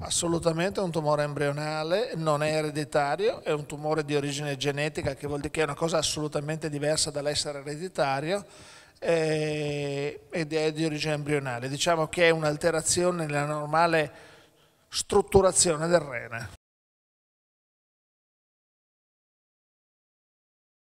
Assolutamente è un tumore embrionale, non è ereditario, è un tumore di origine genetica che vuol dire che è una cosa assolutamente diversa dall'essere ereditario eh, ed è di origine embrionale. Diciamo che è un'alterazione nella normale strutturazione del rene.